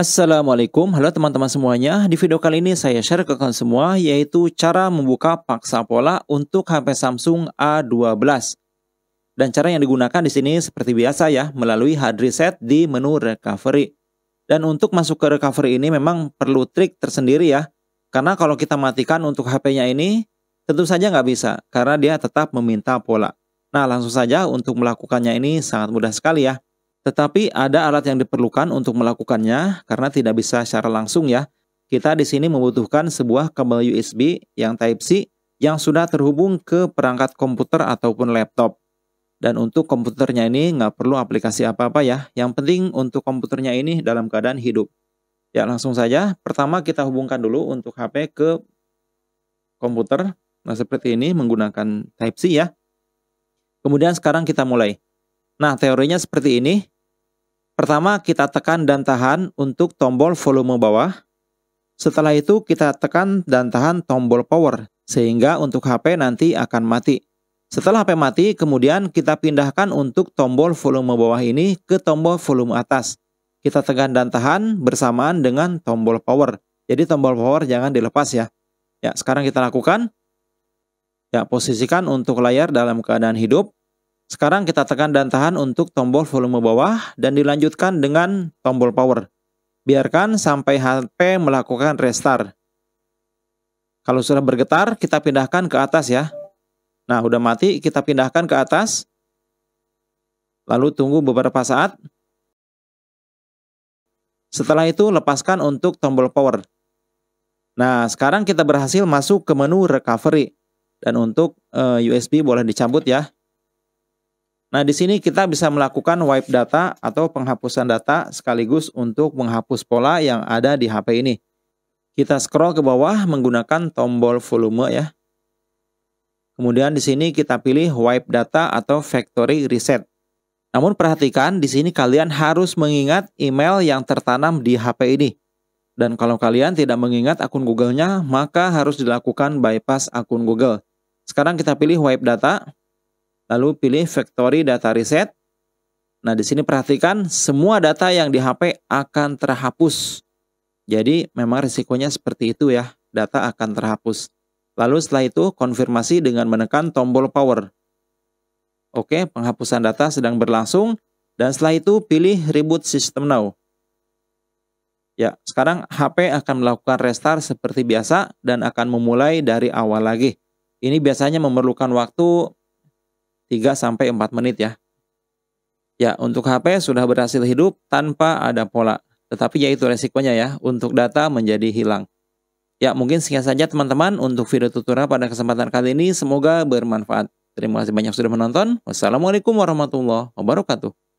Assalamualaikum, halo teman-teman semuanya. Di video kali ini saya share ke kalian semua yaitu cara membuka paksa pola untuk HP Samsung A12. Dan cara yang digunakan di sini seperti biasa ya, melalui hard reset di menu recovery. Dan untuk masuk ke recovery ini memang perlu trik tersendiri ya. Karena kalau kita matikan untuk HP-nya ini, tentu saja nggak bisa, karena dia tetap meminta pola. Nah langsung saja untuk melakukannya ini sangat mudah sekali ya. Tetapi ada alat yang diperlukan untuk melakukannya karena tidak bisa secara langsung ya. Kita di sini membutuhkan sebuah kabel USB yang Type-C yang sudah terhubung ke perangkat komputer ataupun laptop. Dan untuk komputernya ini nggak perlu aplikasi apa-apa ya. Yang penting untuk komputernya ini dalam keadaan hidup. Ya langsung saja, pertama kita hubungkan dulu untuk HP ke komputer. Nah seperti ini menggunakan Type-C ya. Kemudian sekarang kita mulai. Nah teorinya seperti ini, Pertama kita tekan dan tahan untuk tombol volume bawah. Setelah itu kita tekan dan tahan tombol power sehingga untuk HP nanti akan mati. Setelah HP mati, kemudian kita pindahkan untuk tombol volume bawah ini ke tombol volume atas. Kita tekan dan tahan bersamaan dengan tombol power. Jadi tombol power jangan dilepas ya. Ya, sekarang kita lakukan. Ya, posisikan untuk layar dalam keadaan hidup. Sekarang kita tekan dan tahan untuk tombol volume bawah dan dilanjutkan dengan tombol power. Biarkan sampai HP melakukan restart. Kalau sudah bergetar, kita pindahkan ke atas ya. Nah, udah mati, kita pindahkan ke atas. Lalu tunggu beberapa saat. Setelah itu, lepaskan untuk tombol power. Nah, sekarang kita berhasil masuk ke menu recovery. Dan untuk uh, eh, USB boleh dicabut ya. Nah, di sini kita bisa melakukan wipe data atau penghapusan data sekaligus untuk menghapus pola yang ada di HP ini. Kita scroll ke bawah menggunakan tombol volume ya. Kemudian di sini kita pilih wipe data atau factory reset. Namun perhatikan di sini kalian harus mengingat email yang tertanam di HP ini. Dan kalau kalian tidak mengingat akun Google-nya, maka harus dilakukan bypass akun Google. Sekarang kita pilih wipe data, lalu pilih factory data reset. Nah, di sini perhatikan semua data yang di HP akan terhapus. Jadi memang risikonya seperti itu ya, data akan terhapus. Lalu setelah itu konfirmasi dengan menekan tombol power. Oke, penghapusan data sedang berlangsung dan setelah itu pilih reboot system now. Ya, sekarang HP akan melakukan restart seperti biasa dan akan memulai dari awal lagi. Ini biasanya memerlukan waktu 3 sampai 4 menit ya. Ya, untuk HP sudah berhasil hidup tanpa ada pola. Tetapi ya itu resikonya ya, untuk data menjadi hilang. Ya, mungkin sekian saja teman-teman untuk video tutorial pada kesempatan kali ini. Semoga bermanfaat. Terima kasih banyak sudah menonton. Wassalamualaikum warahmatullahi wabarakatuh.